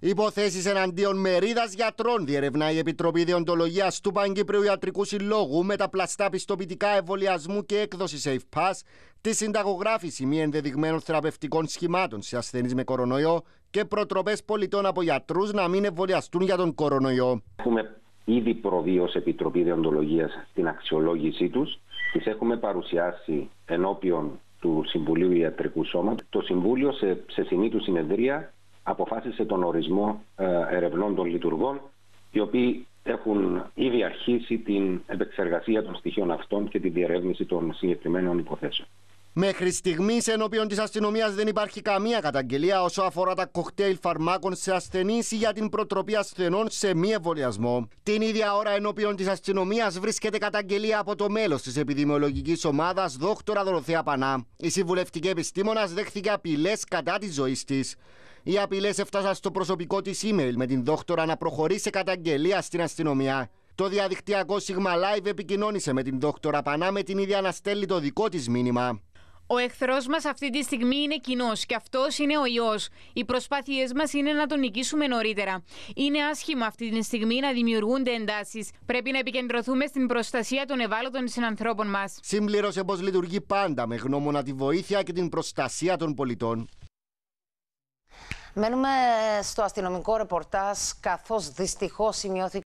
Υποθέσεις εναντίον μερίδας γιατρών διερευνά η Επιτροπή Διοντολογίας του Παγκυπρίου Ιατρικού Συλλόγου με τα πλαστά πιστοποιητικά εμβολιασμού και έκδοση Safe Pass, τη συνταγογράφηση μη ενδεδειγμένων θεραπευτικών σχημάτων σε ασθενείς με κορονοϊό και προτροπές πολιτών από γιατρούς να μην εμβολιαστούν για τον κορονοϊό. Έχουμε ήδη προβεί ως Επιτροπή Διοντολογίας την αξιολόγησή τους. Τις έχουμε παρουσιάσει ενώπιον του Συμβουλίου Ιατρικού Σώματος. Το Συμβούλιο σε, σε συνήθου συνεδρία αποφάσισε τον ορισμό ε, ερευνών των λειτουργών, οι οποίοι έχουν ήδη αρχίσει την επεξεργασία των στοιχείων αυτών και τη διερεύνηση των συγκεκριμένων υποθέσεων. Μέχρι στιγμής ενώπιον της αστυνομίας δεν υπάρχει καμία καταγγελία όσο αφορά τα κοκτέιλ φαρμάκων σε ασθενείς ή για την προτροπή ασθενών σε μη εμβολιασμό. Την ίδια ώρα ενώπιον της αστυνομίας βρίσκεται καταγγελία από το μέλος της επιδημιολογικής ομάδας, Δόκτωρα Δωροθέα Πανά. Η συμβουλευτική επιστήμονας δέχθηκε απειλές κατά της ζωής της. Οι απειλές έφτασαν στο προσωπικό της email με την δόκτωρα να προχωρεί σε καταγγελία στην αστυνομία. Το διαδικτυακό σιγμα Live επικοινώνησε με την δόκτωρα Πανά με την ίδια να στέλνει το δικό της μήνυμα. Ο εχθρός μας αυτή τη στιγμή είναι κοινός και αυτός είναι ο ιός. Οι προσπάθειές μας είναι να τον νικήσουμε νωρίτερα. Είναι άσχημα αυτή τη στιγμή να δημιουργούνται εντάσεις. Πρέπει να επικεντρωθούμε στην προστασία των ευάλωτων συνανθρώπων μας. Συμπλήρωσε πως λειτουργεί πάντα με γνώμονα τη βοήθεια και την προστασία των πολιτών. Μένουμε στο αστυνομικό ρεπορτάζ, καθώς δυστυχώς σημειώθηκε